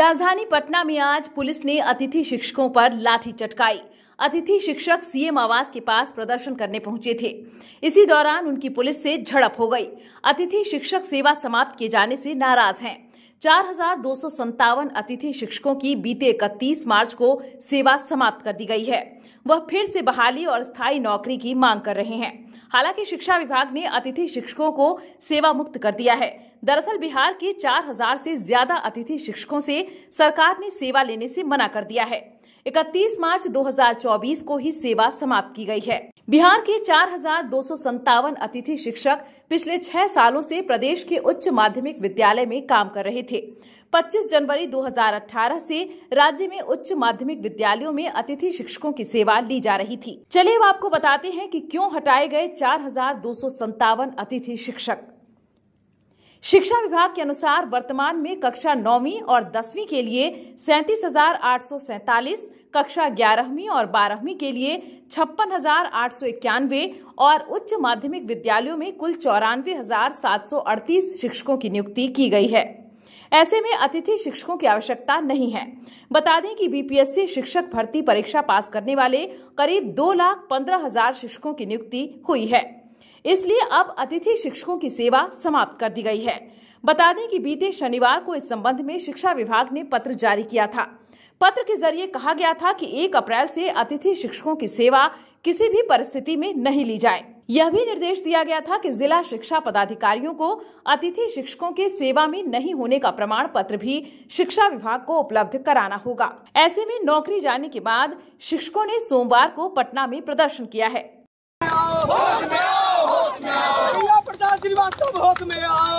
राजधानी पटना में आज पुलिस ने अतिथि शिक्षकों पर लाठी चटकाई अतिथि शिक्षक सीएम आवास के पास प्रदर्शन करने पहुंचे थे इसी दौरान उनकी पुलिस से झड़प हो गई अतिथि शिक्षक सेवा समाप्त किए जाने से नाराज हैं चार अतिथि शिक्षकों की बीते इकतीस मार्च को सेवा समाप्त कर दी गई है वह फिर से बहाली और स्थायी नौकरी की मांग कर रहे हैं हालांकि शिक्षा विभाग ने अतिथि शिक्षकों को सेवा मुक्त कर दिया है दरअसल बिहार के 4000 से ज्यादा अतिथि शिक्षकों से सरकार ने सेवा लेने से मना कर दिया है 31 मार्च 2024 को ही सेवा समाप्त की गई है बिहार के चार अतिथि शिक्षक पिछले छह सालों से प्रदेश के उच्च माध्यमिक विद्यालय में काम कर रहे थे 25 जनवरी 2018 से राज्य में उच्च माध्यमिक विद्यालयों में अतिथि शिक्षकों की सेवा ली जा रही थी चलिए अब आपको बताते हैं कि क्यों हटाए गए चार अतिथि शिक्षक शिक्षा विभाग के अनुसार वर्तमान में कक्षा नौवीं और दसवीं के लिए सैंतीस हजार आठ सौ सैतालीस कक्षा ग्यारहवीं और बारहवीं के लिए छप्पन हजार आठ सौ इक्यानवे और उच्च माध्यमिक विद्यालयों में कुल चौरानवे हजार सात सौ अड़तीस शिक्षकों की नियुक्ति की गई है ऐसे में अतिथि शिक्षकों की आवश्यकता नहीं है बता दें कि बीपीएससी शिक्षक भर्ती परीक्षा पास करने वाले करीब दो लाख पंद्रह हजार शिक्षकों की नियुक्ति हुई है इसलिए अब अतिथि शिक्षकों की सेवा समाप्त कर दी गई है बता दें कि बीते शनिवार को इस संबंध में शिक्षा विभाग ने पत्र जारी किया था पत्र के जरिए कहा गया था कि 1 अप्रैल से अतिथि शिक्षकों की सेवा किसी भी परिस्थिति में नहीं ली जाए यह भी निर्देश दिया गया था कि जिला शिक्षा पदाधिकारियों को अतिथि शिक्षकों के सेवा में नहीं होने का प्रमाण पत्र भी शिक्षा विभाग को उपलब्ध कराना होगा ऐसे में नौकरी जाने के बाद शिक्षकों ने सोमवार को पटना में प्रदर्शन किया है होश में आओ प्रधान श्रीवास्तव होश में आओ